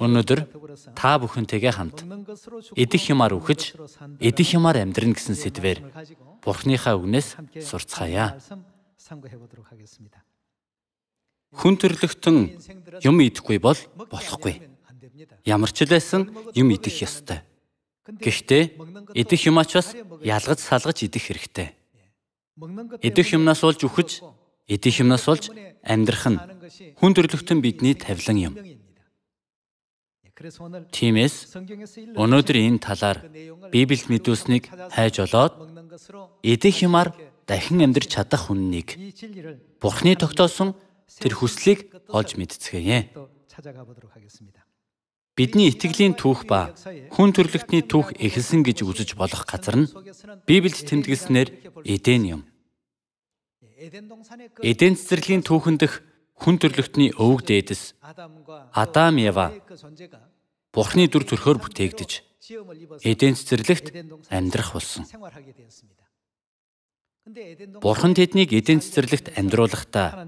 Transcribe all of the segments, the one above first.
Өнөөдөр та бүхэнтэйгээ хамт эдэх юмар үхэж, эдэх юмар амьдрна гэсэн сэдвээр Бурхныхаа үгнээс сурцгаая. Хүн төрлөختөн юм идэхгүй бол болохгүй. Ямар ч лээсэн юм идэх ёстой. Гэхдээ идэх юмаач бас ялгаж салгаж идэх хэрэгтэй. Идэх юмнаас олж үхэж, идэх юмнаас олж амьдрах нь хүн төрлөختөн бидний тавилан юм. Тиймээс өнөөдөр энэ талаар Библиэд мэдүүлснийг хайж олоод эдэх юмар дахин амьдрч чадах үннийг Бурхны тогтоосон тэр хүслийг олж мэдцгээе. Бидний итгэлийн түүх ба хүн төрлөختний түүх эхэлсэн гэж үзэж болох газар нь Библиэд тэмдэглэснээр Эден юм. Эден цэцэрлэгийн түүхэн дэх хүн төрлөختний өвөг дээдэс Адам Ева Бурхны дүр төрхөөр бүтээгдэж Эден цэцэрлэгт амьдрах болсон. Бурхан тэднийг эден цэцэрлэгт амьдруулахдаа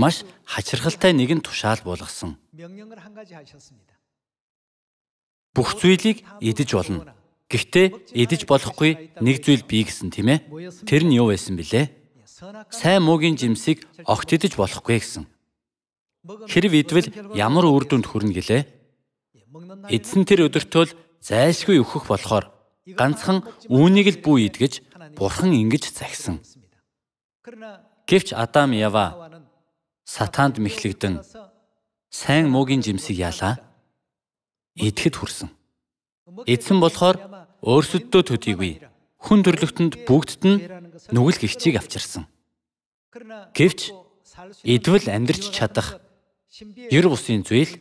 маш хачирхалтай нэгэн тушаал болгосон. Бүх зүйлийг идэж болно. Гэхдээ идэж болохгүй нэг зүйл бий гэсэн тийм ээ. Тэр нь юу байсан бэлээ? Сайн муугийн жимсийг огт идэж болохгүй гэсэн. Хэрв идвэл ямар үр дүнд хүрнэ гэлээ? Эдсэн тэр өдөртөө зайлшгүй өгөх болохоор ганцхан үүнийг л бүү идгэж бурхан ингэж захисан. Гэвч Адам Ява сатаанд мэхлэгдэн сайн муугийн жимсийг яалаа. Идэхэд хүрсэн. Эдсэн болохоор өөрсөддөө төдийгүй хүн төрлөختөнд бүгдд нь нүгэл гихчийг авчирсан. Гэвч эдвэл амьдрч чадах ер бусын зүйл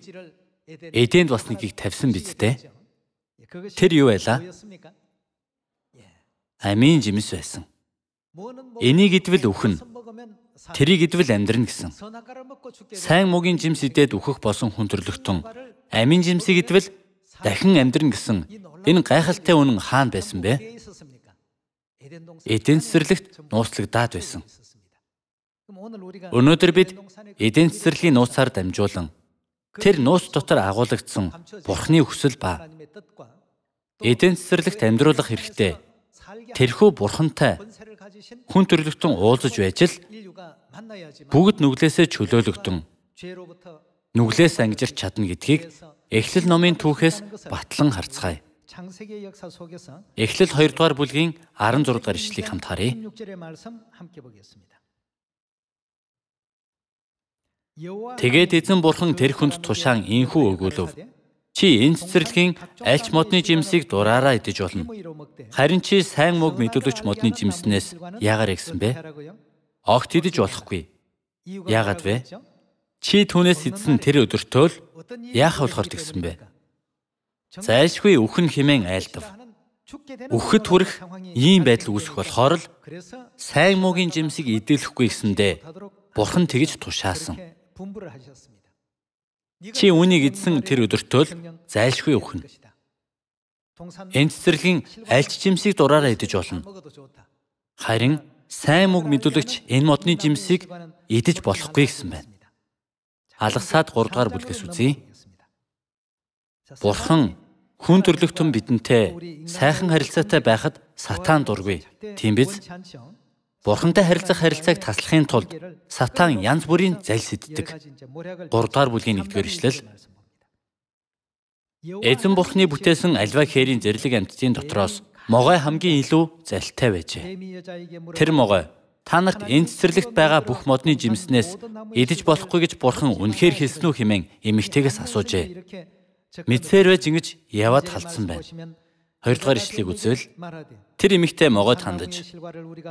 эдэнд бас нэгийг тавьсан биз дээ. Тэр юу байлаа? Амийн жимс байсан. Энийг идвэл үхэн. Тэрийг идвэл амьдрна гэсэн. Сайн мөгийн жимс идээд үхэх болсон хүн төрлөختөн амийн жимсийг идвэл дахин амьдрна гэсэн энэ гайхалтай үнэн хаана байсан бэ? Эден цэцэрлэгт нууцлагдаад байсан. Өнөөдөр бид эден цэцэрлэгийн нууцаар дамжуулан тэр нууц дотор агуулгдсан бурхны хүсэл ба эдэн цэцэрлэгт амьдруулах хэрэгтэй. Тэрхүү бурхантай хүн төрлөختөн уулзаж байж л бүгд нүглээсээ чөлөөлөгдөн нүглээс ангижирч чадна гэдгийг Эхлэл номын түүхээс батлан харцгаая. Эхлэл 2 дугаар бүлгийн 16 дугаар ишлэлийг хамт харъя. Тэгээд эзэн бурхан тэр хүнд тушаан инхүү өгөөлөв. Чи энэ цэцэрлэгийн альч модны жимсийг дураараа идэж болно. Харин чи сайн мөг мэдлүүлэгч модны жимснээс яагаар ягсан бэ? Огт идэж болохгүй. Яагаад вэ? Чи түүнээс идсэн тэр өдөртөө л яах болохоор тэгсэн бэ? Зайлшгүй үхэн химэн айлдав. Үхэт хүрэх ийм байдал үүсэх болохоор л сайн муугийн жимсийг идэлэхгүй гэсэндэ бурхан тэгж тушаасан. Чи үнийг эдсэн тэр өдөртөө л зайлшгүй өгнө. Энэ цэцэрлэгийн аль ч жимсийг дураараа идэж болно. Харин сайн мөг мэдүүлэгч энэ модны жимсийг идэж болохгүй гэсэн байна. Алгасаад 3 дугаар бүлгээс үзье. Бурхан хүн төрлөختөн бидэнтэй сайхан харилцаатай байхад сатаан дургүй. Тийм биз? Бурхантай харилцах харилцааг таслахын тулд сатан янз бүрийн зал сэтдэг. 3 дугаар бүлгийн 1-р ишлэл Эзэн Бурхны бүтээсэн альва хээрийн зэрлэг амьтдын дотроос могой хамгийн илүү залтай байжээ. Тэр могой та нарт энэ цэцэрлэгт байгаа бүх модны жимснээс идэж болохгүй гэж Бурхан үнэхээр хэлсэн үү хэмээн эмэгтэйгээс асуужээ. Мэдсээр байж ингэж яваад халтсан байна. Хоёрдугаар ишлэгийг үзвэл тэр эмэгтэй могойд хандаж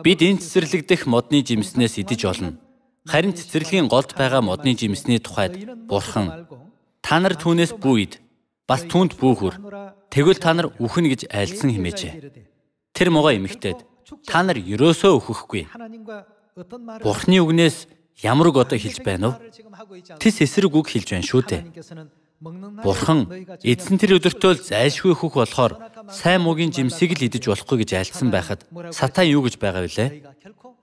бид энэ цэцэрлэгдэх модны жимснээс идэж олно. Харин цэцэрлэгийн голд байгаа модны жимсний тухайд бурхан та нар түүнээс бүү ид бас түүнд бүү хүр. Тэгвэл та нар үхнэ гэж айлсан хэмээжээ. Тэр могой эмэгтэйд та нар ерөөсөө үхэхгүй. Бурхны үгнээс ямар үг одоо хэлж байна вэ? Тэс эсрэг үг хэлж байна шүү дээ. Бурхан эзэн тэр өдөртөө л зайлшгүй хөх болохоор сайн муугийн жимсийг л идэж болохгүй гэж альцсан байхад сатан юу гэж байгаа вүлээ?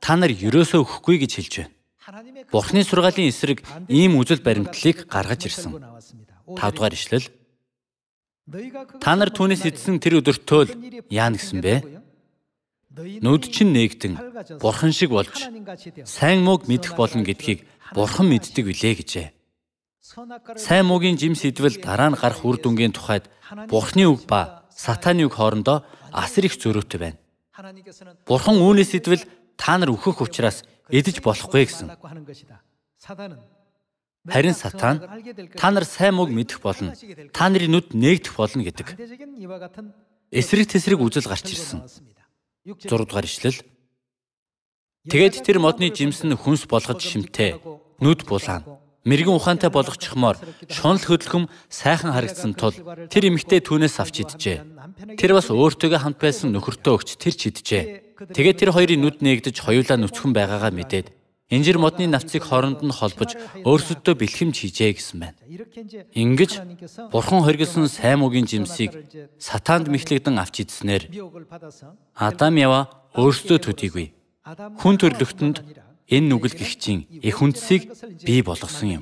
Та нар ерөөсөө өгөхгүй гэж хэлж байна. Бурхны сургаалын эсрэг ийм үзэл баримтлалыг гаргаж ирсэн. 5 дугаар ишлэл. Та нар түүнээс эдсэн тэр өдөртөө л яана гэсэн бэ? Нүд чинь нээгдэн бурхан шиг болж сайн мууг мэдэх болно гэдгийг бурхан мэддэг билээ гэжээ. Сайн муугийн жим сэдвэл дараа нь гарах үр дүнгийн тухайд Бурхны үг ба сатааны үг хоорондоо асар их зөрүүтэй байна. Бурхан үүнээс сэдвэл та нар өөхөх учраас эдэж болохгүй гэсэн. Харин сатан та нар сайн мууг мэдэх болно. Та нарын нүд нээгдэх болно гэдэг. Эсрэг тесрэг үзэл гарч ирсэн. 6 дугаар ишлэл. Тэгэд тэр модны жимс нь хүнс болгож шимтээ. Нүд булаана мэрэгэн ухаантай болгочихмоор шунал хөдөлгөм сайхан харагдсан тул тэр эмэгтэй түүнээс авч идэжээ. Тэр бас өөртөөгөө хамт байсан нөхөртөө өгч тэр ч идэжээ. Тэгээд тэр хоёрын нүд нээгдэж хоёулаа нүцгэн байгаагаа мэдээд Инжир модны навцыг хооронд нь холбож өөрсөдөө бэлхэмж хийжээ гэсэн байна. Ингэж бурхан хоригсон сайн үгийн жимсийг сатаанд мэхлэгдэн авч идснээр Адам Ява өөрсдөө төдийгүй. Хүн төрлөختөнд энэ нүгэлгэгчийн их үндсийг бий болгосон юм.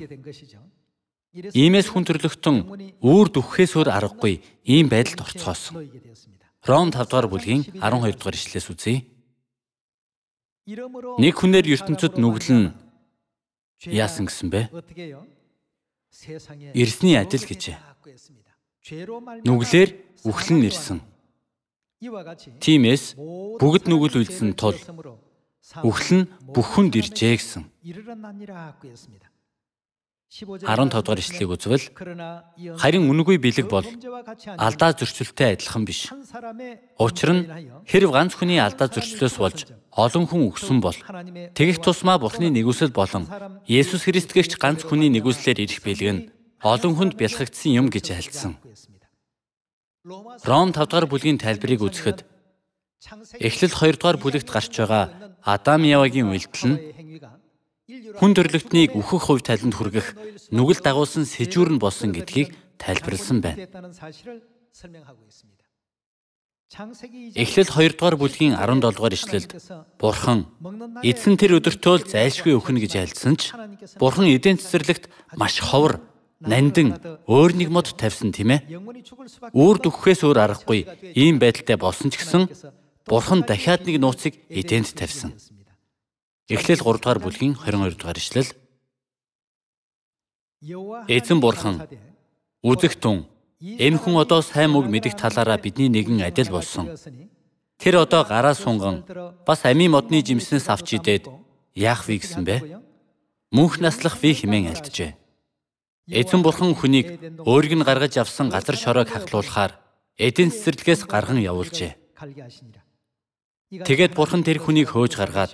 Иймээс хүн төрлөختөн үүр дүгхээс өөр аргагүй ийм байдалд орцгоосон. Ром 5 дугаар бүлгийн 12 дугаар ишлээс үзье. Нэг хүнээр ертөнцид нүглэн яасан гэсэн бэ? Ирсний ажил гэж. Нүглээр үхлэн ирсэн. Тимээс бүгд нүгэл үйлсэн тул Үхэл нь бүхэнд иржээ гэсэн. 15 дугаар эшлэгийг үзвэл харин үнэгүй бэлэг бол алдаа зөрчилтэй адилхан биш. Учир нь хэрв ганц хүний алдаа зөрчлөөс болж олон хүн өгсөн бол тэгэх тусмаа Бурхны нэгүсэл болон Есүс Христгэгч ганц хүний нэгүслээр ирэх бэлэг нь олон хүнд бэлхэгдсэн юм гэж альцсан. Ром 5 дугаар бүлгийн тайлбарыг үзэхэд Эхлэл 2 дугаар бүлэгт гарч байгаа Адам Явагийн үйлдэл нь хүн төрлөختнийг өөхөх хувь талинд хүргэх нүгэл дагуулсан сэжүүр нь болсон гэдгийг тайлбарлсан байна. Эхлэл 2 дугаар бүлгийн 17 дугаар ишлэлд Бурхан эзэн тэр өдөртөө л зайлшгүй өхнө гэж альцсан ч Бурхан эдийн цэцэрлэгт маш ховор нандин өөр нэг мод тавьсан тийм ээ. Үрд өгөхөөс өөр аргагүй ийм байдалтай болсон ч гэсэн Бурхан дахиад нэг нууцыг эдэнд тавьсан. Эхлэл 3 дугаар бүлгийн 22 дугаар ишлэл. Эзэн бурхан үзэх тун эмхэн одоо сайн мөг мэдих талаараа бидний нэгэн адил болсон. Тэр одоо гараа сунган бас амийн модны жимснээс авч идээд яах вэ гэсэн бэ? Мөнх наслах ви хэмээн альджээ. Эзэн бурхан хүнийг өөрийг нь гаргаж авсан газар шороог хаглуулахаар эдэн цэцэрлэгээс гарган явуулжээ. Тэгээд бурхан тэр хүнийг хөөж гаргаад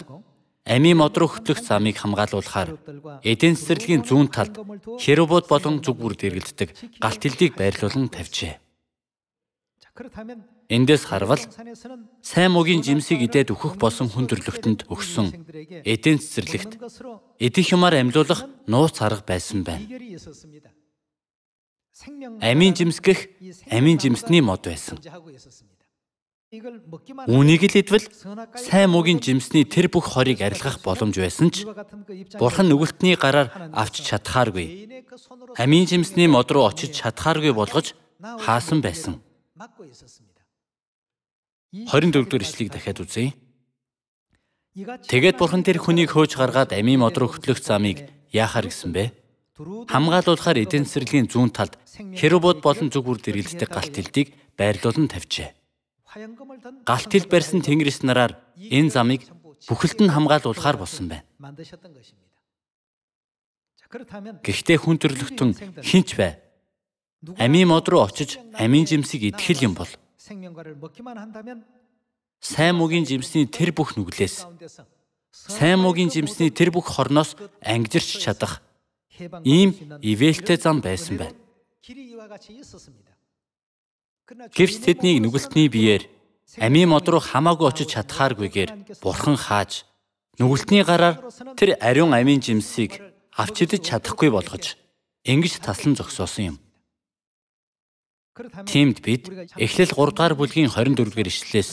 ами мод руу хөтлөх замыг хамгаалуулахаар эден цэцэрлэгийн зүүн талд херубуд болон зүг бүрд эргэлддэг галт хэлдийг байрлуулан тавьжээ. Эндээс харвал сайн мөгийн жимсийг идээд өөхөх болсон хүн төрлөختөнд өгсөн эден цэцэрлэгт эдих юмар амьлуулах нууц арга байсан байна. Амийн жимс гэх амийн жимсний мод байсан. Үнийг л идвэл сайн муугийн жимсний тэр бүх хорийг арилгах боломж байсан ч Бурхан нүгэлтний гараар авч чадхааргүй. Амийн жимсний мод руу очиж чадхааргүй болгож хаасан байсан. 24 дугаар ишлэгийг дахиад үзье. Тэгээд Бурхан тэр хүнийг хөөж гаргаад амийн мод руу хөтлөх замыг яахаар гисэн бэ? Хамгаалуулахаар эдийн засгийн зүүн талд херубуд болон зүг бүр дэргэлддэг галт элдийг байрлуулан тавьжээ галт хил барьсан Тэнгэрс нараар энэ замыг бүхэлд нь хамгаалуулахар болсон байна. Гэхдээ хүн төрлөختөн хинч бай. Амийн мод руу очиж амийн жимсийг идэхэл юм бол сайн мөгийн жимсний тэр бүх нүглээс сайн мөгийн жимсний тэр бүх хорноос ангижирч чадах ийм ивэлтэй зам байсан байна. Гэвч тэднийг нүгэлтний биеэр амийн мод руу хамаагүй очиж чадхааргүйгээр бурхан хааж нүгэлтний гараар тэр ариун амийн жимсийг авч идэж чадахгүй болгож ингэж таслан зогсоосон юм. Тиймд бид Эхлэл 3 дугаар бүлгийн 24 дугаар ишлэлээс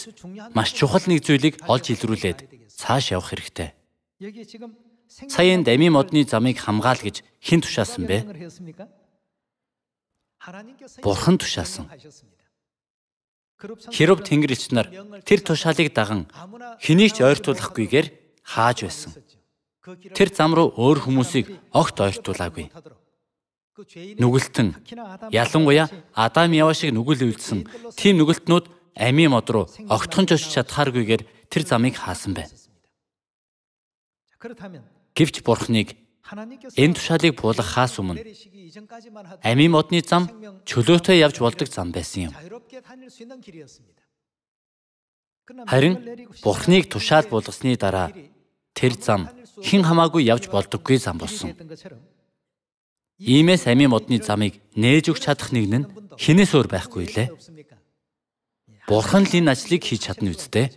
маш чухал нэг зүйлийг олж илрүүлээд цааш явах хэрэгтэй. Сая энэ дами модны замыг хамгаал гэж хэн тушаасан бэ? Бурхан тушаасан. Херуб тэнгэрч нар тэр тушаалыг даган хэнийг ч ойртуулахгүйгээр хааж байсан. Тэр зам руу өөр хүмүүсийг огт ойртуулаагүй. Нүгэлтэн ялангуяа Адам Ява шиг нүгэл үйлдсэн тийм нүгэлтнүүд ами мод руу огтхон ч очиж чадхааргүйгээр тэр замыг хаасан байна. Гэвч Бурхныг энэ тушаалыг буулгахаас өмнө Амийн модны зам чөлөөтэй явж болдог зам байсан юм. Харин Бурхныг тушаал болгосны дараа тэр зам хэн хамаагүй явж болдоггүй зам болсон. Иймээс амийн модны замыг нээж өгч чадах нэг нь хинээс өөр байхгүй лээ. Бурхан л энэ ажлыг хийж чадна үсттэй.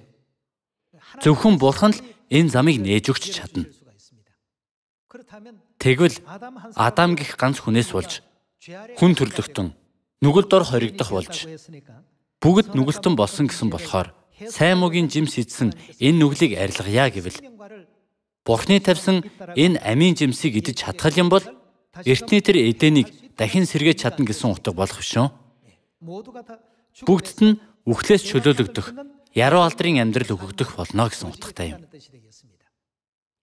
Зөвхөн Бурхан л энэ замыг нээж өгч чадна. Тэгвэл Адам гих ганц хүнээс болж хүн төрлөختөн нүгэлд ор хоригдох болж бүгд нүгэлтэн болсон гэсэн болохоор сайн мөгийн жимс идсэн энэ нүглийг арилгая гэвэл Бурхны тавьсан энэ амийн жимсийг идэж чадхал юм бол эртний тэр эдэнийг дахин сэргээж чадна гэсэн утга болох шүү. Бүгдд нь үхлээс чөлөөлөгдөх, яруу алдрын амьдрал өгөгдөх болно гэсэн утгатай юм.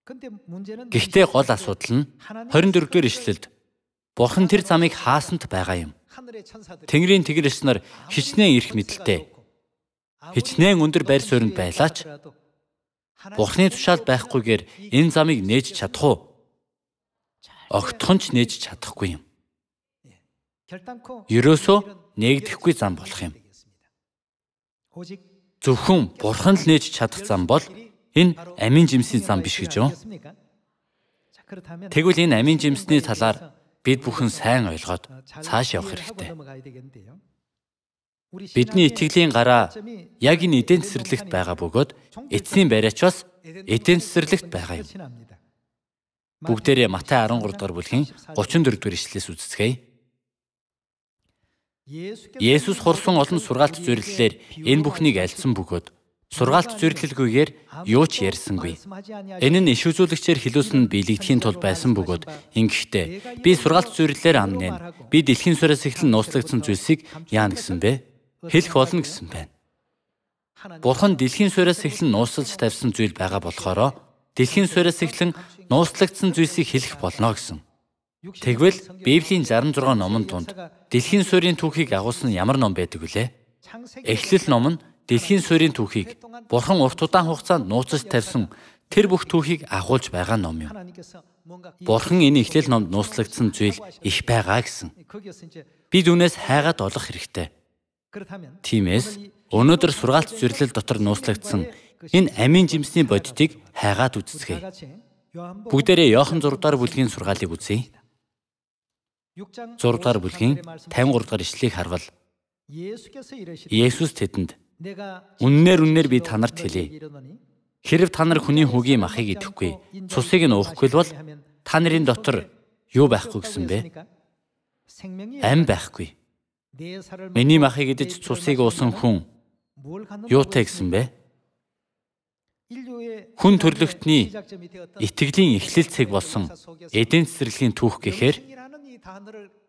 Гэхдээ гол асуудал нь 24 дэх ишлэлд Бурхан тэр замыг хаасант байгаа юм. Тэнгэрийн тэнгэрс нар хичнээн ирэх мэдлэлтэй. Хичнээн өндөр байр суурьнд байлаач Бурхны тушаал байхгүйгээр энэ замыг нээж чадах уу? Огтхон ч нээж чадахгүй юм. Ерөөсөө нэгдэхгүй зам болох юм. Зөвхөн Бурхан л нээж чадах зам бол Энэ амин жимсийн зам биш гэж юу? Тэгвэл энэ амин жимсний талаар бид бүхэн сайн ойлгоод цааш явах хэрэгтэй. Бидний итгэлийн гараа яг энэ эдийн цэцэрлэгт байгаа бөгөөд эцсийн бариач бас эдийн цэцэрлэгт байгаа юм. Бүгдээрээ Матай 13 дугаар бүлгийн 34 дугаар ишлээс үздэсгэе. Есүс хурсан олон сургаалт зөвлөлөөр энэ бүхнийг альцсан бөгөөд Сургаалт зэрэглэлгүйгээр юу ч ярьсангүй. Энэ нь иш үзүүлэгчээр хилүүлсэн биелэгдэхийн тул байсан бөгөөд ингэхдээ би сургаалт зэрэглэлээр амнэн. Би дэлхийн сураас эхлэн нууцлагдсан зүйлсийг яана гэсэн бэ? Хэлэх болно гэсэн байна. Бурхан дэлхийн сураас эхлэн нууцлж тавьсан зүйл байгаа болохоор дэлхийн сураас эхлэн нууцлагдсан зүйлсийг хэлэх болно гэсэн. Тэгвэл Библийн 66 номон тунд дэлхийн суурийн түүхийг агуулсан ямар ном байдаг вүлээ? Эхлэл ном нь дэлхийн суурийн түүхийг бурхан урт удаан хугацаанд нууцж тавьсан тэр бүх түүхийг агуулж байгаа ном юм. Бурхан энэ ихтэл номд нууцлагдсан зүйл их байгаа гэсэн. Бид үнээс хайгаад олох хэрэгтэй. Тиймээс өнөөдөр сургаалт зэрлэл дотор нууцлагдсан энэ амийн жимсний бодитыг хайгаад үзцгээе. Бүгдээрээ Иохан 6 дугаар бүлгийн сургаалыг үзье. 6 дугаар бүлгийн 53 дугаар ишлэгийг харвал Есүс тэдэнд Үннээр үннээр би та нарт хэлье. Хэрв та нар хүний хөгийн махыг идэхгүй, цусыг нь уухгүй бол та нарын дотор юу байхгүй гэсэн бэ? Ам байхгүй. Миний махыг идэж цусыг уусан хүн юутай гэсэн бэ? Хүн төрлөختний итгэлийн эхлэл цаг болсон эдийн цэцэрлэгийн түүх гэхээр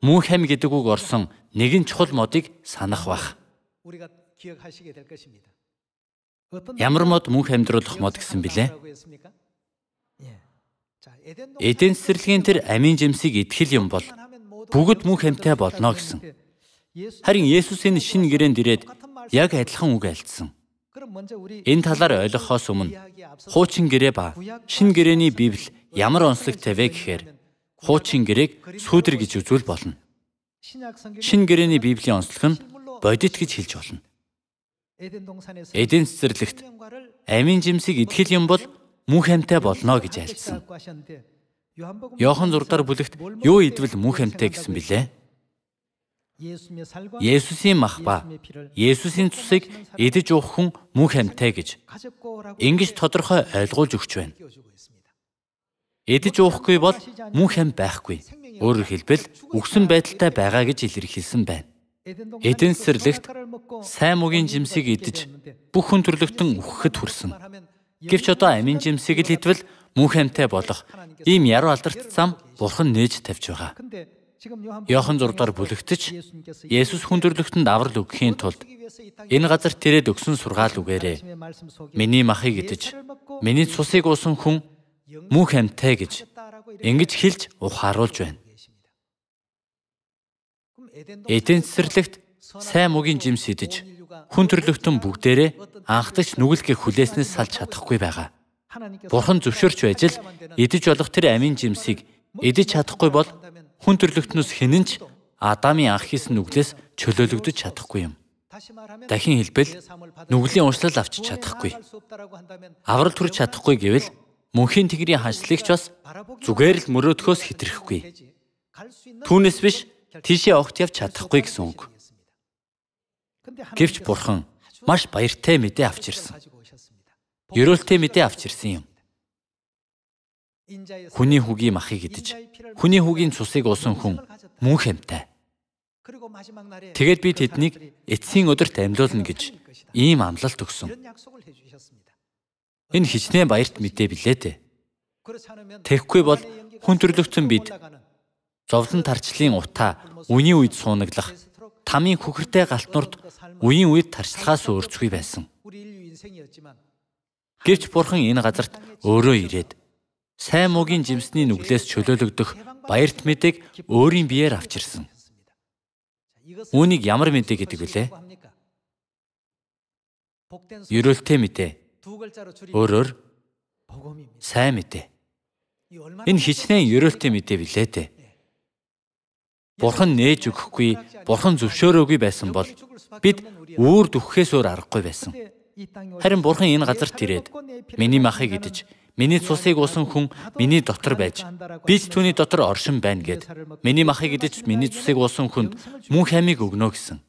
Мөнхэм гэдэг үг орсон нэгэн чухал модыг санах бах. Ямар мод мөнх амьдруулах мод гэсэн билээ? Эден цэцэрлэгийн тэр амийн жимсийг итгэл юм бол бүгд мөнх амьтай болно гэсэн. Харин Есүсийн шин гэрээнд ирээд яг адилхан үг альцсан. Энэ талаар ойлгохоос өмнө хуучин гэрээ ба шин гэрээний Библи ямар онцлогтой вэ гэхээр хуучин гэрээг сүүдэр гэж үзвэл болно. Шин гэрээний Библийн онцлог нь бодит гэж хэлж болно. Эден цэцэрлэгт амийн жимсийг итгэл юм бол мөнх амьтай болно гэж альцсан. Йохан 6 дугаар бүлэгт юу идвэл мөнх амьтай гэсэн билээ? Есүсийн махба, Есүсийн цусыг идэж уух хүн мөнх амьтай гэж ингэж тодорхой ойлгуулж өгч байна. Идэж уухгүй бол мөнх амьт байхгүй. Өөрөөр хэлбэл үгсэн байдалтай байгаа гэж илэрхийлсэн байна. Эдэн сэрлэгт сайн мөгийн жимсийг идэж бүх хүн төрлөختөн үхэхэд хүрсэн. Гэвч одоо амин жимсийг л идвэл мөнх амьтай болох ийм яруу алдарт зам бурхан нээж тавьж байгаа. Йохан 6 дугаар бүлэгтч Есүс хүн төрлөختөнд аврал өгөхийн тулд энэ газар тэрэд өгсөн сургаал үгээрээ миний махыг идэж миний цусыг уусан хүн мөнх амьтай гэж ингэж хэлж ухааруулж байна. Эден цэцэрлэгт сайн мөгийн жимс идэж хүн төрлөختөн бүгдээрээ анхдагч нүгэлгэх хүлээснээс салж чадахгүй байгаа. Бурхан зөвшөөрч байж л идэж болох тэр амийн жимсийг идэж чадахгүй бол хүн төрлөختнөөс хинэн ч Адамын анх хийсэн нүглээс чөлөөлөгдөж чадахгүй юм. Дахин хэлбэл нүглийн уншлал авчиж чадахгүй. Аврал төрж чадахгүй гэвэл мөнхийн тэгрийн ханшлагч бас зүгээр л мөрөөдөхөөс хэтрэхгүй. Түүнээс биш тийшээ огт явж чадахгүй гэсэн үг. Гэвч Бурхан маш баяртай мэдээ авч ирсэн. Ерөөлтэй мэдээ авч ирсэн юм. Хүний хүгийн махыг идэж, хүний хүгийн цусыг уусан хүн мөн хэмтэй. Тэгээд би тэднийг эцсийн өдөрт амьлуулна гэж ийм амлалт өгсөн. Энэ хичнээн баярт мэдээ билээ дээ. Тэгэхгүй бол хүн төрлөختсөн бид зовлон тарчлын утаа үний үед суунаглах тамийн хөхөртэй галтнурт үеийн үед тарчлахаас өөрцгүй байсан. Гэвч бурхан энэ газарт өөрөө ирээд сайн муугийн жимсний нүглээс чөлөөлөгдөх баярт мэдээг өөрийн биеэр авчирсан. Үүнийг ямар мэдээ гэдэг вүлээ? Ерөөлтэй мэдээ. Өөрөөр сайн мэдээ. Энэ хичнээн ерөөлтэй мэдээ билээ дээ. Бурхан нээж өгөхгүй, Бурхан зөвшөөрөөгүй байсан бол бид үүр дүххээс өөр аргагүй байсан. Харин Бурхан энэ газарт ирээд миний махыг идэж, миний цусыг уусан хүн миний дотор байж, би ч түүний дотор оршин байна гэд. Миний махыг идэж, миний цусыг уусан хүнд мөн хамиг өгнө гэсэн.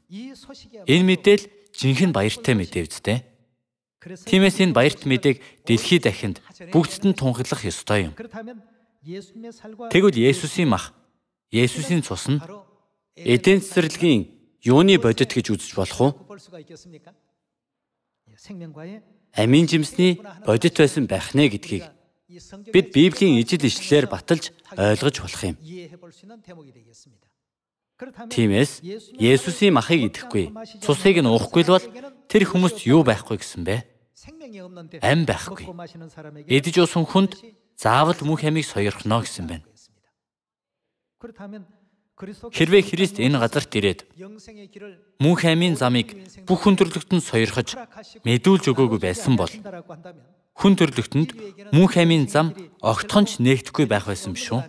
Энэ мэдээл жинхэнэ баяртай мэдээ үсттэй. Тиймээс энэ баярт мэдээг дэлхий дахинд бүгдд нь тунхаглах ёстой юм. Тэгвэл Есүсийн мах Есүсийн цус нь Эден цэцэрлэгийн юуны бодит гэж үзэж болох уу? Амийн жимсний бодит байсан байх нэ гэдгийг бид Библийн ижил ишлэлээр баталж ойлгож болох юм. Тиймээс Есүсийн махыг идэхгүй, цусыг нь уухгүй л бол тэр хүмүүст юу байхгүй гэсэн бэ? Ам байхгүй. Эдж уусан хүнд заавал мөнх амийг сойрхно гэсэн байна. Хэрвээ Христ энэ газарт ирээд мөн хаймын замыг бүх хүн төрлөختөнд сойрхож мэдүүлж өгөөгүй байсан бол хүн төрлөختөнд мөн хаймын зам огтхонч нээгдэхгүй байх байсан биш үү?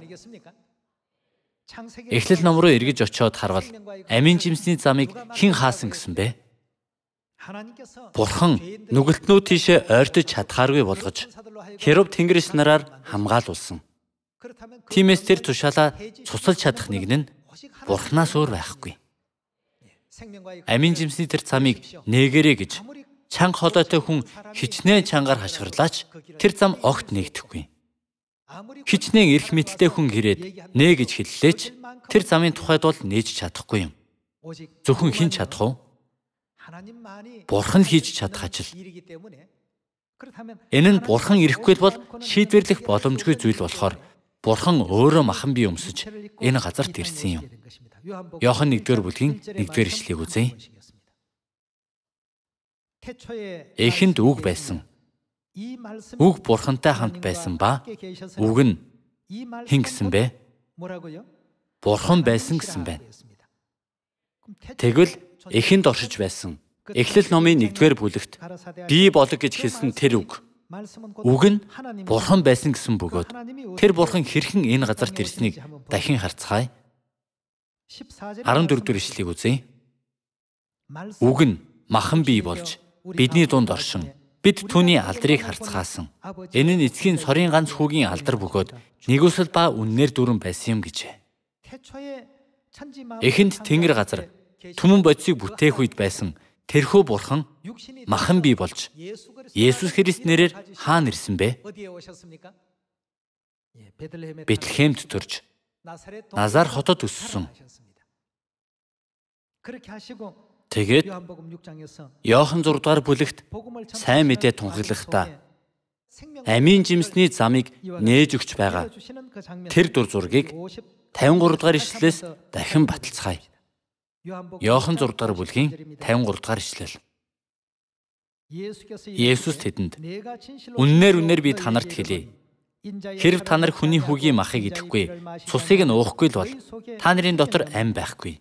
Эхлэл ном руу эргэж очиод харвал амийн жимсний замыг хэн хаасан гэсэн бэ? Бурхан нүгэлтнүү тийшээ ойртож чадхааргүй болгож хероб тэнгэрс нараар хамгаалуулсан. Тиймээс тэр тушаалаа цуцалж чадах нэг нь Бурханаас өөр байхгүй. Амийн жимсний тэр цамыг нээгэрэ гэж чанга холоотой хүн хичнээн чангаар хашгирлаач тэр зам огт нэгдэхгүй. Хичнээн эрх мэдлтэй хүн ирээд нээ гэж хэллээч тэр замын тухайд бол нээж чадахгүй юм. Зөвхөн хэн чадах вэ? Бурхан л хийж чадах ажил. Энэ нь бурхан ирэхгүй бол шийдвэрлэх боломжгүй зүйл болохоор Бурхан өөрөө махан бие өмсөж энэ газарт ирсэн юм. Иохан 1-р бүлгийн 1-р ишлэгийг үзье. Эхэнд үг байсан. Үг Бурхантай хамт байсан ба үг нь хин гэсэн бэ? Бурхан байсан гэсэн байна. Тэгвэл эхэнд оршиж байсан. Эхлэл номын 1-р бүлэгт би болог гэж хэлсэн тэр үг Үг нь Бурхан байсан гэсэн бөгөөд тэр Бурхан хэрхэн энэ газарт ирснийг дахин харцгаая. 14 дугаар ишлэгийг үзье. Үг нь махан бий болж бидний дунд оршин бид түүний алдрыг харцгаасан. Энэ нь эцгийн сорийн ганц хүүгийн алдар бөгөөд нэгүсэл ба үннээр дүүрэн байсан юм гэжээ. Эхэнд Тэнгэр газар түмэн бодисыг бүтээх үед байсан Тэрхүү бурхан махан бий болж Есүс Христ нэрээр хаана ирсэн бэ? Бетлехемд төрж Назар хотод өссөн. Тэгээд Иохан 6 дугаар бүлэгт сайн мэдээ тунхаглахдаа амийн жимсний замыг нээж өгч байгаа тэр дур зургийг 53 дугаар ишлэлээс дахин баталцгаая. Йохан 6 дугаар бүлгийн 53 дугаар ишлэл. Есүс тэдэнд "Үннээр үннээр би танарт хэлье. Хэрв та нар хүний хүүгийн махыг идэхгүй, цусыг нь уухгүй л бол та нарын дотор ам байхгүй.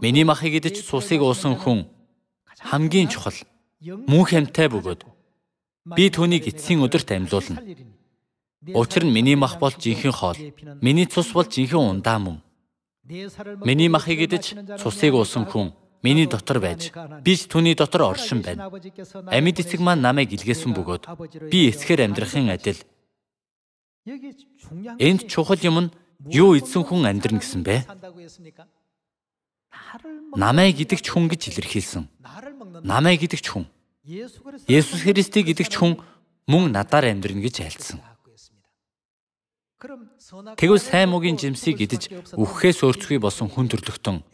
Миний махыг идэж цусыг уусан хүн хамгийн чухал мөнх амьтай бөгөөд би түүнийг эцсийн өдөрт амьлуулна. Учир нь миний мах бол жинхэнэ хоол, миний цус бол жинхэнэ ундаа мөн. Миний махыг идэж цусыг уусан хүн миний дотор байж би ч түүний дотор оршин байна. Амьд эцэг маань намайг илгээсэн бөгөөд би эсхэр амьдрахын адил. Энд чухал юм нь юу эдсэн хүн амьдрна гэсэн бэ? Намайг идэгч хүн гэж илэрхийлсэн. Намайг идэгч хүн. Есүс Христийг идэгч хүн мөн надаар амьдрна гэж айлцсан. Тэгвэл сайн мөгийн жимсийг идэж үхэхээс өөрчлөхгүй болсон хүн төрлөختөн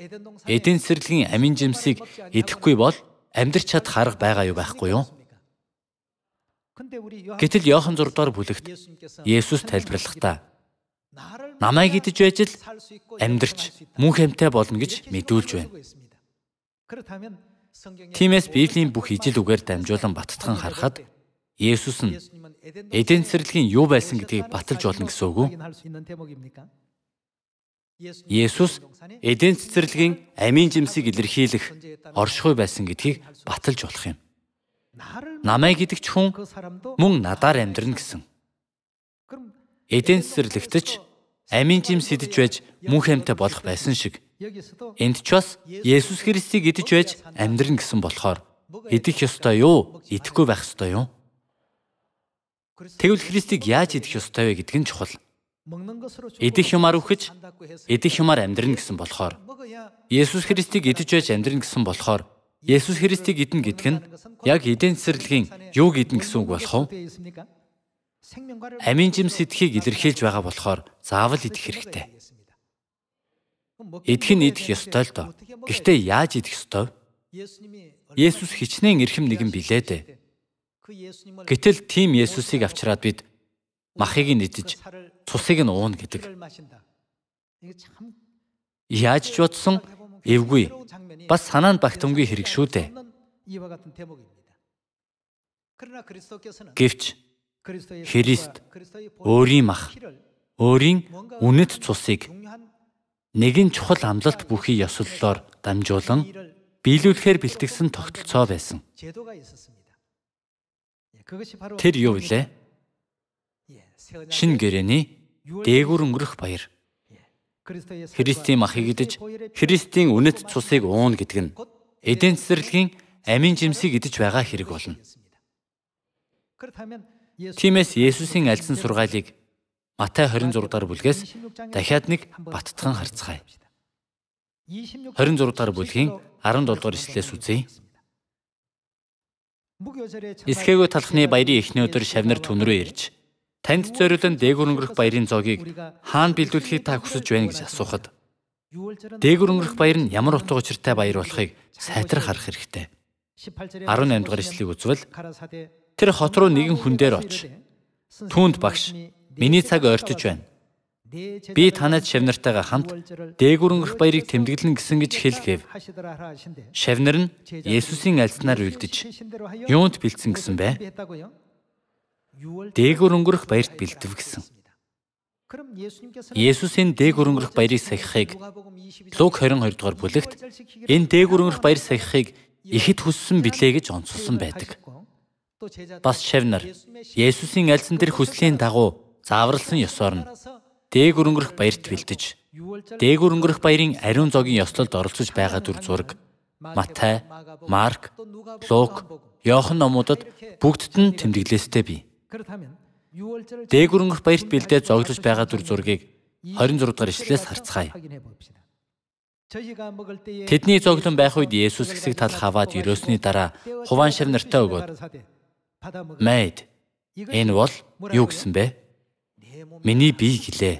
эдийн цэцэрлэгийн амин жимсийг идэхгүй бол амьдрч чад харга байгаа юу байхгүй юу? Гэтэл Иохан 6 дугаар бүлэгт Есүс тайлбарлахдаа намайг идэж байж л амьдрч мөн хэмтэй болно гэж мэдүүлж байна. Тиймээс Библийн бүх ижил үгээр дамжуулан баттхан харахад Есүс нь Эден цэцэрлэгийн юу байсан гэдгийг баталж болно гэсэн үг үү? Есүс эден цэцэрлэгийн амийн жимсийг илэрхийлэх оршихуй байсан гэдгийг баталж болох юм. Намай гэдэг ч хүн мөн надаар амьдрна гэсэн. Эден цэцэрлэгтч амийн жимс идэж байж мөн хамтаа болох байсан шиг. Энд ч бас Есүс Христийг идэж байж амьдрна гэсэн болохоор идэх ёстой юу? Идэхгүй байх ёстой юу? Тэгвэл Христийг яаж идэх ёстой вэ гэдг нь чухал. Идэх юмар үхэж, идэх юмар амьдрна гэсэн болохоор Есүс Христийг идэж байж амьдрна гэсэн болохоор Есүс Христийг идэх гэдг нь яг эдийн цэцэрлэгийн юу гэдэн гэсэн үг болох уу? Амийн жим сэтхийг илэрхийлж байгаа болохоор заавал идэх хэрэгтэй. Идэх нь идэх ёстой л доо. Гэхдээ яаж идэх ёстой? Есүс хичнээн эрхэм нэгэн билээ дээ. Гэтэл тийм Есүсийг авчираад бид махыг нь идэж цусыг нь ууна гэдэг. Яаж ч бодсон эвгүй. Бас санаанд багтамгүй хэрэг шүү дээ. Гэвч Христ өөрийн мах, өөрийн үнэт цусыг нэгэн чухал амлалт бүхий ёслолоор дамжуулан биелүүлэхээр бэлтгэсэн тогтолцоо байсан. Тэр юу вэ? Шин гэрээний дээгүр өнгөрөх баяр. Христийн махыг идэж Христийн үнэт цусыг уун гэдэг нь эдэн цэцэрлэгийн амийн жимсийг идэж байгаа хэрэг болно. Тиймээс Есүсийн альсан сургаалыг Матай 26 дахь бүлгээс дахиад нэг баттхан харцгаая. 26 дахь бүлгийн 17 дахь эшлээс үзье. Эсхээгүй талхны баярын эхний өдөр шавнар түн рүү ирж танд зориулсан дээгүр өнгөрөх баярын зоогийг хаана бэлдүүлэхийг та хүсэж байна гэж асуухад дээгүр өнгөрөх баяр нь ямар утга учиртай баяр болохыг сайтар харах хэрэгтэй. 18 дугаар эшлэгийг үзвэл тэр хот руу нэгэн хүн дээр оч. Түүнд багш миний цаг ойртож байна. Би танад шавнартайгаа хамт дээгүрнгөх баярыг тэмдэглэн гэсэн гэж хэлгээв. Шавнар нь Есүсийн альцнаар үлдэж юунд бэлдсэн гэсэн бэ? Дээгүр өнгөрөх баярт бэлдэв гэсэн. Есүсийн дээгүр өнгөрөх баярыг сахихыг Луг 22 дугаар бүлэгт энэ дээгүр өнгөрөх баяр сахихыг ихэд хүссэн билээ гэж онцлсон байдаг. Бас шавнар Есүсийн альцсан тэр хүслийн дагуу зааварлсан ёсоор нь дээгүр өнгөрөх баярт бэлдэж дээгүр өнгөрөх баярын ариун зоогийн ёслолд оролцож байгаа дүр зураг Матай, Марк, Лук, Йохан номуудад бүгдд нь тэмдэглээстэй бий. Дээгүр өнгөрөх баярт бэлдээд зоглож байгаа дүр зургийг 26 дахь ишлээс харцгаая. Тэдний зоглон байх үед Есүс хэсэг тал хаваад өрөөсний дараа хуваан шар нартай өгөөд "Мэд, энэ бол юу гэсэн бэ? миний бие гэлээ.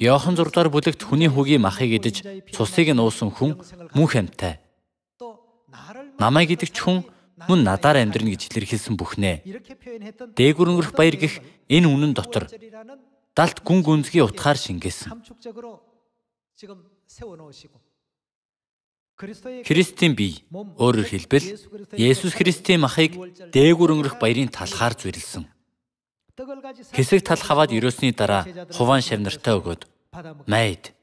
Йохан 6-р бүлэгт хүний хөгийн махыг идэж цусыг нь уусан хүн мөн хамтай. Намайг идэгч хүн мөн надаар амьдрна гэж илэрхийлсэн бүхнээ. Дээгүр өнгөрөх баяр гих энэ үнэн дотор далд гүн гүнзгий утгаар шингээсэн. Христийн бие өөрөөр хэлбэл Есүс Христийн махыг дээгүр өнгөрөх баярын талхаар зүйрлсэн. Хэсэг тал хаваад ерөөсний дараа хуван шавнартаа өгөөд "Майд.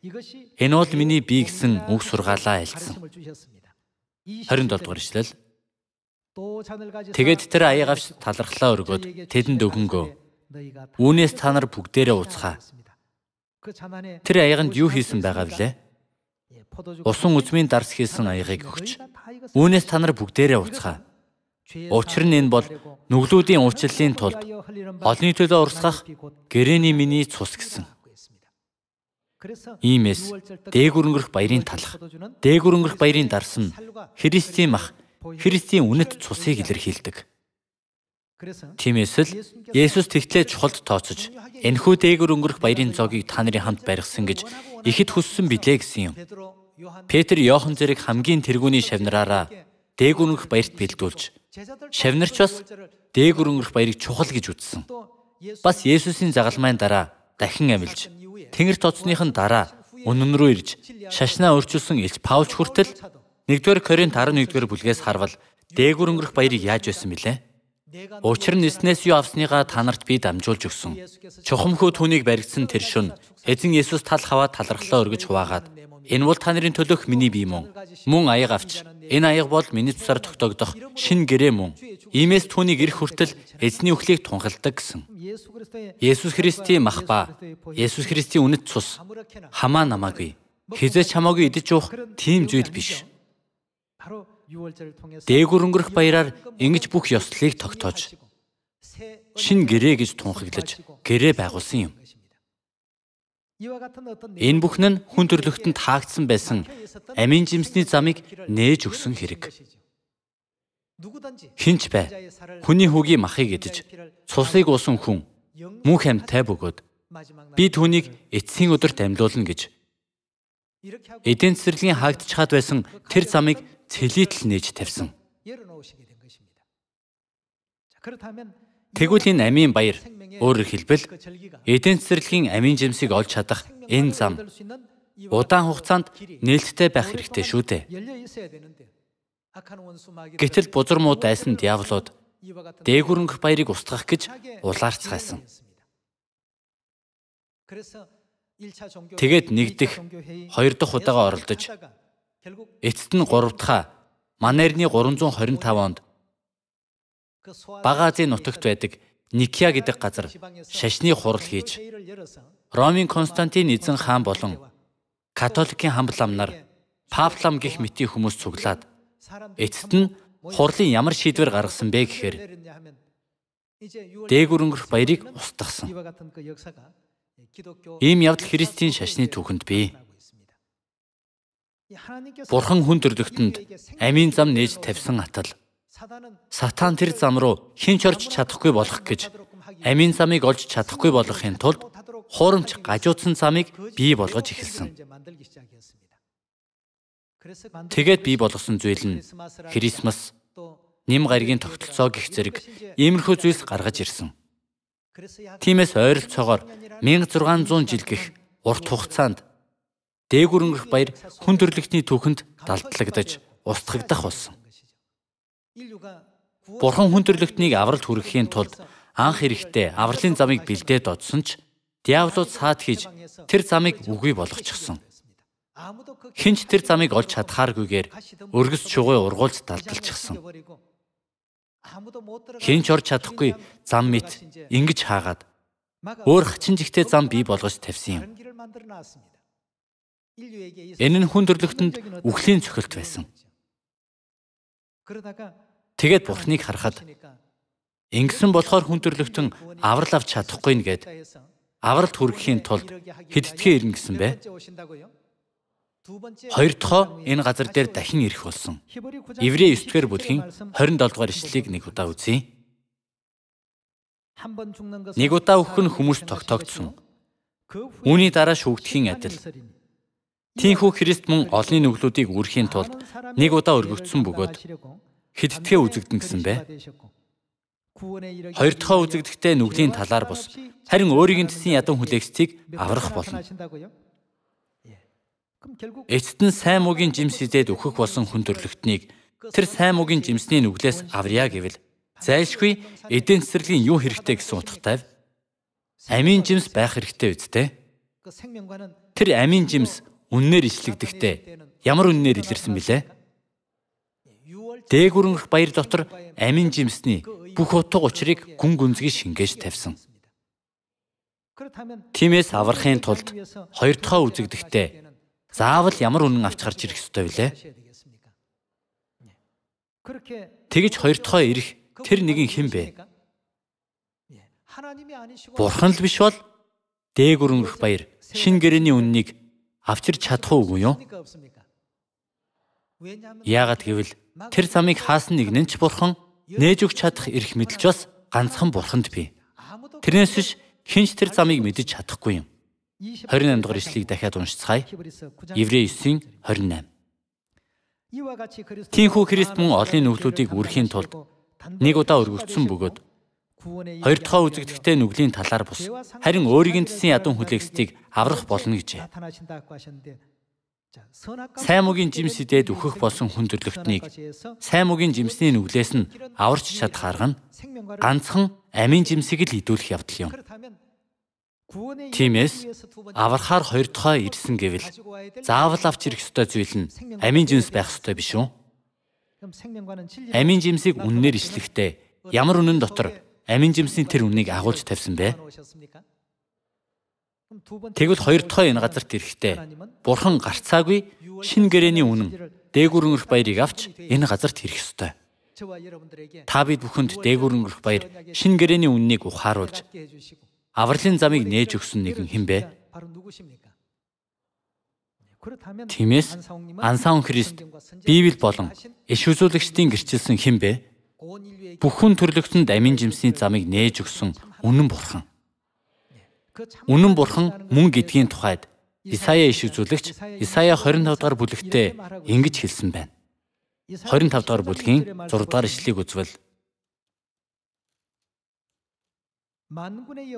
Энэ бол миний бие гэсэн үг сургаалаа" альцсан. 27 дугаар ишлэл. Тэгэд тэр аягавч талархлаа өргөөд тэдэнд өгөнгөө. Үүнээс та нар бүгдээрээ уцгаа. Тэр аяганд юу хийсэн байгаа вүлээ? Усан үзмийн дарс хийсэн аягыг өгч. Үүнээс та нар бүгдээрээ уцгаа. Учир нь энэ бол нүглүүдийн уучлалын тулд олны төлөө урсгах гэрэний миний цус гэсэн. Иймээс дээгүр өнгөрөх баярын талх, дээгүр өнгөрөх баярын дарс нь Христийн мах, Христийн үнэт цусыг илэрхийлдэг. Тиймээс л Есүс тэгтлээ чухалд тооцож энхүү дээгүр өнгөрөх баярын зогийг та нарын хамт барьсан гэж ихэд хүссэн билээ гэсэн юм. Петр Йохан зэрэг хамгийн тэргүүний шавнараараа дээгүр өнгөрөх баярт бэлдүүлж Шавнарч бас дээгүр өнгөрөх баярыг чухал гэж үзсэн. Бас Есүсийн загалмайн дараа дахин амилж Тэнгэр тоцныхын дараа үнэн рүү ирж шашнаа өөрчилсөн элч Паулч хүртэл 1-р Коринт 11-р бүлгээс харвал дээгүр өнгөрөх баярыг яаж байсан бilé? Учир нь эснээс юу авсныгаа та нарт би дамжуулж өгсөн. Чухамхүү түүнийг баригдсан тэр шүн эзэн Есүс тал хаваа талархлаа өргөж хуваагаад Энэ бол та нарын төлөх миний бие мөн. Мөн аяга авч. Энэ аяга бол миний цусаар тогтоогдох шин гэрээ мөн. Иймээс түүнийг ирэх хүртэл эзний өхлийг тунхалдаг гэсэн. Есүс Христийн мах ба. Есүс Христийн үнэт цус хамаа намаагүй. Хизээч хамаагүй идэж уух тийм зүйл биш. Дээгүр өнгөрөх баяраар ингэж бүх ёслолыг тогтоож шин гэрээ гэж тунхаглаж гэрээ байгуулсан юм. Энэ бүхэн нь хүн төрлөختөнд хаагдсан байсан амин жимсний замыг нээж өгсөн хэрэг. Хинч бай. Хүний хөгийн махыг идэж, цусыг уусан хүн мөнх амьтай бөгөөд би түүнийг эцсийн өдөрт амьлуулна гэж. Эдийн цэцэрлэгийн хаагдчихад байсан тэр замыг цэлийтэл нээж тавьсан. Тэгвэл энэ амийн баяр өөрөөр хэлбэл эдийн цэцэрлэгийн амийн жимсийг олж чадах энэ зам удаан хугацаанд нээлттэй байх хэрэгтэй шүү дээ. Гэтэл бузармуу дайсан диаволод дээгүрнгэх баярыг устгах гэж улаарцгайсан. Тэгээд нэгдэх, хоёр дахь удаага оролдож эцэст нь гурав дахь манерны 325 онд Багазын нутагт байдаг Никия гэдэг газар шашны хурал хийж Ромын Константин эзэн хаан болон католикийн хамблам нар паплам гих мэтийн хүмүүс цуглаад эцэст нь хурлын ямар шийдвэр гаргасан бэ гэхээр дээгүр өнгөрөх баярыг устгасан. Ийм явдал христийн шашны түүхэнд бий. Бурхан хүн төрлөختөнд амийн зам нээж тавьсан атал Сатан тэр зам руу хинч орж чадахгүй болох гэж амийн замыг олж чадахгүй болохын тулд хуурамч гажуудсан замыг бий болгож эхэлсэн. Тэгээд бий болгосон зүйл нь Крисмас, нэм гаригийн тогтолцоо гих зэрэг иймэрхүү зүйлс гаргаж ирсэн. Тиймээс ойролцоогоор 1600 жил гих урт хугацаанд дээгүр өнгөрөх баяр хүндрэлтний түүхэнд далдлагдаж устгагдах болсон. Бурхан хүн төрлөختнийг авралт хүргэхийн тулд анх эрэхтэй авралын замыг бэлдээд одсон ч диаволууд саад хийж тэр замыг үгүй болгочихсон. Хинч тэр замыг олж чадхааргүйгээр өргөс чугуй ургуулж далдалчихсан. Хинч орж чадахгүй зам мэт ингэж хаагаад өөр хачин жигтэй зам бий болгож тавьсан юм. Энэ нь хүн төрлөختөнд үхлийн цохилт байсан. Тэгээд Бурхныг харахад ингэсэн болохоор хүн төрлөختөн аврал авч чадахгүй нэгэд авралт хүргэхийн тулд хэдтгэе ирнэ гэсэн бэ? Хоёр дахь энэ газар дээр дахин ирэх болсон. Иврэ 9-р бүлгийн 27-р ишлэлийг нэг удаа үзье. Нэг удаа өхөн хүмүүс тогтоогдсон. Үүний дараа шүүгдэхийн адил. Тинхүү Христ мөн олонний нүглүүдийг үрхийн тулд нэг удаа өргөгдсөн бөгөөд хиддгээ үзэгдэн гэсэн бэ. Хоёр дахь үзэгдэхдээ нүглийн талаар бус харин өөрийн төсийн ядан хүлээгцийг аврах болно. Эцэст нь сайн мөгийн жимс хизээд өгөх болсон хүн төрлөختнийг тэр сайн мөгийн жимсний нүглээс аврая гэвэл зайлшгүй эдэн цэцэрлэгийн юу хэрэгтэй гэсэн утгатай амийн жимс байх хэрэгтэй үсттэй. Тэр амийн жимс үннээр ичлэгдэхдээ ямар үннээр илэрсэн бilé? Дээгүрнгэх баяр дотор амин жимсний бүх утга учирыг гүн гүнзгий шингээж тавьсан. Тимээс аврахын тулд хоёр дахь үзэгдэхдээ заавал ямар үнэн авч гарч ирэх ёстой вүлээ? Тэгж хоёр дахь ирэх тэр нэгэн хэн бэ? Бурхан л биш бол дээгүрнгэх баяр шин гэрэний үннийг авчирч чадах уу юу? Яагад гэвэл тэр замыг хаасан нэгэн ч бурхан нээж өгч чадах эрх мэдэлч бас ганцхан бурханд бий. Тэрнээс биш хинч тэр замыг мэдэж чадахгүй юм. 28 дугаар ишлэгийг дахиад уншицгаая. Еврей 9:28. Тинхүү Христ мөн олон нүглүүдийг үрхийн тулд нэг удаа өргөгдсөн бөгөөд хоёр дахь үзэгдэхтэй нүглийн талаар бус харин өөрийн төсийн ядуу хүлээгсдийг аврах болно гэжээ. Сайн мөгийн жимс идээд өөхөх болсон хүндрэлтнийг сайн мөгийн жимсний нүглээс нь аварч чад харгана. Ганцхан амийн жимсийг л идүүлэх явдал юм. Тиймээс аврахаар хоёр дахь ирсэн гэвэл заавал авч ирэх ёстой зүйл нь амийн жимс байх ёстой биш үү? Амийн жимсийг үннээр ичлэхдээ ямар үнэн дотор амийн жимсийн тэр үнийг агуулж тавьсан бэ? Тэгвэл хоёр дахь энэ газарт ирэхдээ Бурхан гарцаагүй шин гэрээний үнэн дээгүр өнгөрөх баярыг авч энэ газарт ирэх ёстой. Та бид бүхэнд дээгүр өнгөрөх баяр шин гэрээний үннийг ухааруулж авралын замыг нээж өгсөн нэгэн хинбэ? Тиймээс Ансаун Христ Библи болон иш үзүүлэгчдийн гэрчилсэн хинбэ? Бүх хүн төрлөختөнд амин жимсний замыг нээж өгсөн үнэн бурхан. Үнэн бурхан мөн гэдгийн тухайд Исая иш үзүүлэгч Исая 25 дугаар бүлэгтээ ингэж хэлсэн байна. 25 дугаар бүлгийн 6 дугаар ишлэгийг үзвэл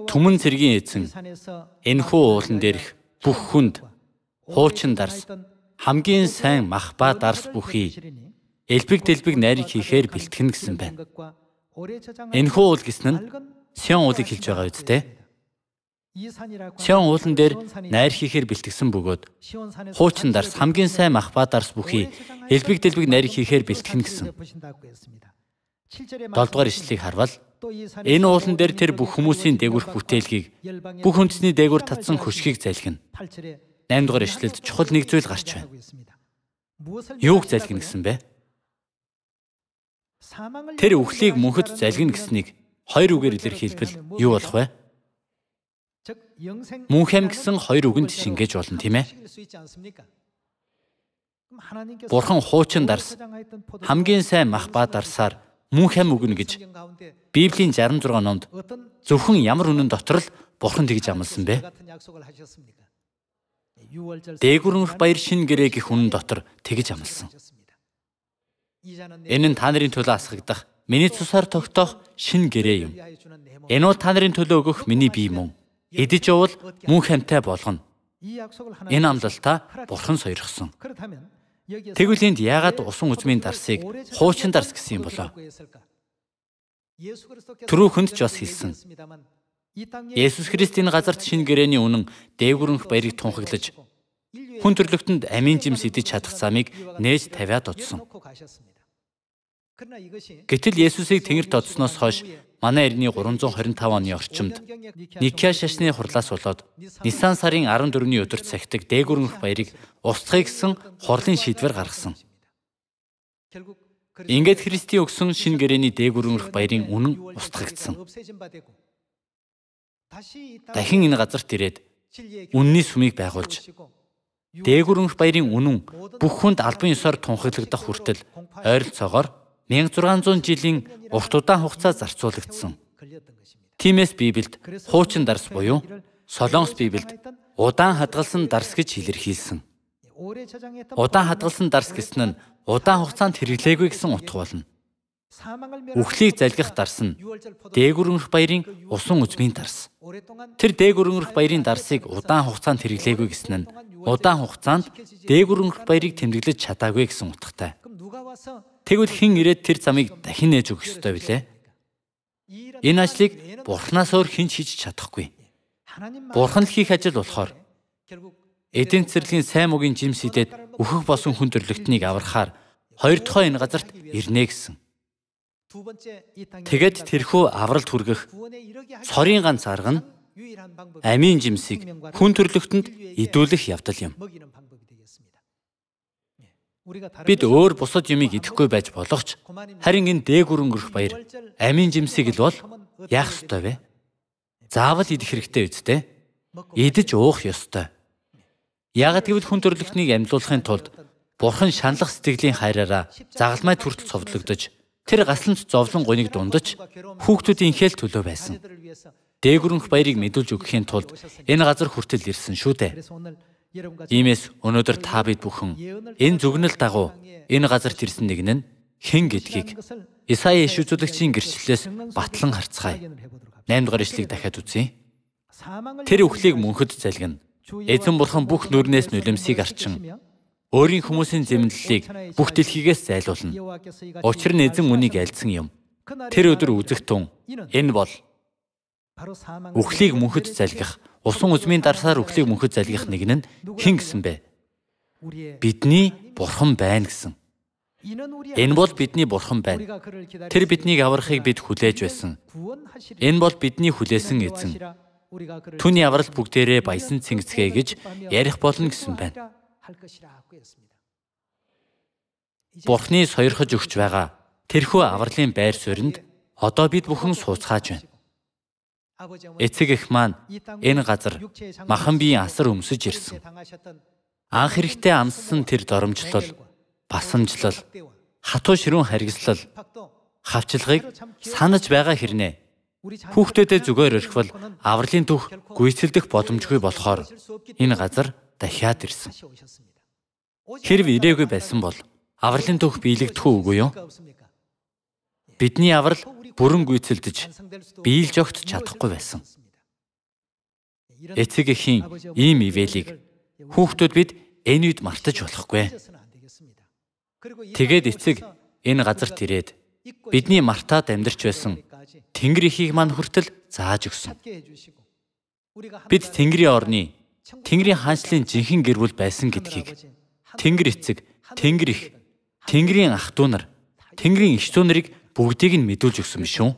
Түмэн цэргийн эзэн энхүү уулан дээрх бүх хүнд хуучин дарс хамгийн сайн махба дарс бүхий элбэг дэлбэг найрыг хийхээр бэлтгэн гэсэн байна. Энхүү уул гэсэн нь Сион уулыг хэлж байгаа үст те. Сион уулан дээр найр хийхээр бэлтгэсэн бөгөөд хуучин дарс хамгийн сайн ахбаа дарс бүхий элбэг дэлбэг найр хийхээр бэлтгэнэ гэсэн. 7 дугаар ишлэлийг харвал энэ уулан дээр тэр бүх хүмүүсийн дээгүрх бүтээлгийг бүх үндэсний дээгүр татсан хөшгийг залгина. 8 дугаар ишлэлд чухал нэг зүйл гарч байна. Юуг залгина гэсэн бэ? Тэр үхлийг мөнхөд залгина гэснийг хоёр үгээр илэрхийлбэл юу болох вэ? Мөнхэм гэсэн хоёр үгэнд шингээж болно тийм ээ. Бурхан хуучин дарс хамгийн сайн махба дарсаар мөнхэм үгнэ гэж Библийн 66 номд зөвхөн ямар үнэн дотор л Бурхан тэгж амласан бэ? Дээгүрмэх баяр шин гэрээ гэх үнэн дотор тэгж амласан. Энэ нь та нарын төлөө асгагдах, миний цусаар тогтоох шин гэрээ юм. Энэ бол та нарын төлөө өгөх миний бие мөн. Идэж явал мөн хамтай болгоно. Энэ амлалтаа Бурхан сойрхсон. Тэгвэл энд яагаад усан үзмийн дарсыг хуучин дарс гэсэн юм болоо? Төрөөхөнд ч бас хэлсэн. Есүс Христийн газарт шинэ гэрээний үнэн дээгүрэнх барийг тунхаглаж хүн төрлөختөнд амийн жимс идэж чадах замыг нээж тавиад утсан. Гэтэл Есүсийг Тэнгэр тодсноос хойш манай эртний 325 оны орчимд Никиа шашны хурлаас болоод Нисан сарын 14-ний өдөрт сахидаг дээгүрнөх баярыг устгахыг гэсэн хурлын шийдвэр гаргасан. Ингээд Христийн өгсөн шин гэрээний дээгүрнөх баярын үнэн устгагдсан. Дахин энэ газарт ирээд үнний сүмийг байгуулж дээгүрнөх баярын үнэн бүх хүнд албан ёсоор тунхаглагдах хүртэл ойролцоогоор 1600 жилийн урт удаан хугацаа зарцуулагдсан. Тиймээс Библиэд хуучин дарс буюу Солонгос Библиэд удаан хадгалсан дарс гэж илэрхийлсэн. Удаан хадгалсан дарс гэсэн нь удаан хугацаанд хэрэглээгүй гэсэн утга болно. Үхлийг залгих дарс нь дээгүрнгөх баярын усан үзмийн дарс. Тэр дээгүрнгөх баярын дарсыг удаан хугацаанд хэрэглээгүй гэсэн нь удаан хугацаанд дээгүрнгөх баярыг тэмдэглэж чадаагүй гэсэн утгатай. Тэгвэл хэн ирээд тэр замыг дахин нээж өгөх ёстой билээ? Энэ ажлыг Бурханаас өөр хэн ч хийж чадахгүй. Бурхан л хийх ажил болохоор эдийн цэцэрлэгийн сайн мөгийн жимс идэд өөхөх босон хүндрэлтнийг аврахаар хоёр дахь энэ газарт ирнэ гэсэн. Тэгэд тэрхүү авралт хүргэх цорын ганц арга нь амийн жимсийг хүн төрлөختөнд идүүлэх явдал юм. Бид өөр бусад юмыг идэхгүй байж болох ч харин энэ дээгүр өнгөрөх баяр амийн жимсийг л бол яах ёстой вэ? Заавал идэх хэрэгтэй үсттэй. Идэж уух ёстой. Ягт гэвэл хүн төрөлхтнийг амьлуулахын тулд бурхан шаналх сэтгэлийн хайраараа загалмай төртөл цовдлогдож тэр гасланч зовлон гуниг дундаж хүүхдүүдийн хэл төлөө байсан. Дээгүрэнх баярыг мэдүүлж өгөхийн тулд энэ газар хүртэл ирсэн шүү дээ. Иймээс өнөөдөр та бид бүхэн энэ зүгнэл дагуу энэ газарт ирсэн нэг нь хэн гэдгийг Исаи иш үзүүлэгчийн гэрчлэлээс батлан харцгаая. 8 дугаар ишлэгийг дахиад үзье. Тэр үхлийг мөнхөд залгина. Эзэн бурхан бүх нүрнээс нүлэмсийг арчин өөрийн хүмүүсийн зэмлэлийг бүх дэлхийгээс зайлуулна. Учир нь эзэн үнийг альцсан юм. Тэр өдөр үзэх тун энэ бол Үхлийг мөнхөд залгих, усан үзмийн дарсаар үхлийг мөнхөд залгих нэг нь хэн гэсэн бэ? Бидний бурхан байна гэсэн. Энэ бол бидний бурхан байна. Тэр биднийг аврахыг бид хүлээж байсан. Энэ бол бидний хүлээсэн эзэн. Түүний аврал бүгдээрээ баясан цэнгцгээ гэж ярих болно гэсэн байна. Бурхны сойрхож өгч байгаа тэрхүү авралын байр суурьнд одоо бид бүхэн сууцгааж байна. Эцэг эх маань энэ газар махан биеийн асар өмсөж ирсэн. Анх хэрэгтэй амссан тэр доромжлол, басамжлал, хатуу ширүүн харгислал, хавчлагыг санаж байгаа хэрнээ. Хүүхдүүдээ зүгээр өрхвөл авралын түүх гүйцэлдэх боломжгүй болохоор энэ газар дахиад ирсэн. Хэрв ирээгүй байсан бол авралын түүх биелэгдэхгүй үгүй юу? Бидний аврал бүрэн гүйцэлдэж биелж огт чадахгүй байсан. Эцэг эхийн ийм ивэлийг хүүхдүүд бид энэд мартаж болохгүй. Тэгээд эцэг энэ газарт ирээд бидний мартаад амьдарч байсан Тэнгэр ихийг мань хүртэл зааж өгсөн. Бид Тэнгэрийн орны Тэнгэрийн хаанчлын жинхэнэ гэр бүл байсан гэдгийг Тэнгэр эцэг, Тэнгэр их, Тэнгэрийн ах トゥ нар, Тэнгэрийн иш トゥ нарыг бүгдийг нь мэдүүлж өгсөн биш үү?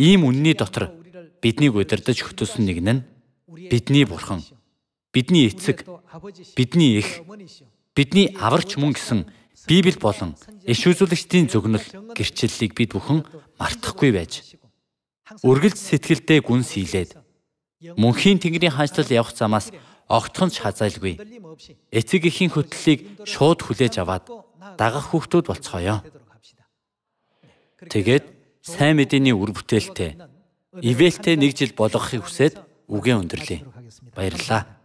Ийм үнний дотор биднийг удирдах хөтөлсөн нэгэн нь бидний бурхан, бидний эцэг, бидний их, бидний аварч мөн гэсэн Библи болон иш үзүүлэгчдийн зөвгнөл гэрчлэлийг бид бүхэн мартахгүй байж үргэлж сэтгэлдээ гүн сийлээд мөнхийн тэнгэрийн хаанчлал явах замаас огтхон ч хазайлгүй эцэг эхийн хөтлөлийг шууд хүлээж аваад дагах хүүхдүүд болцгоё. Тэгээд сайн мэдээний үр бүтээлтэй ивэлтэй нэг жил болгохыг хүсээд үгээ өндөрлөе. Баярлалаа.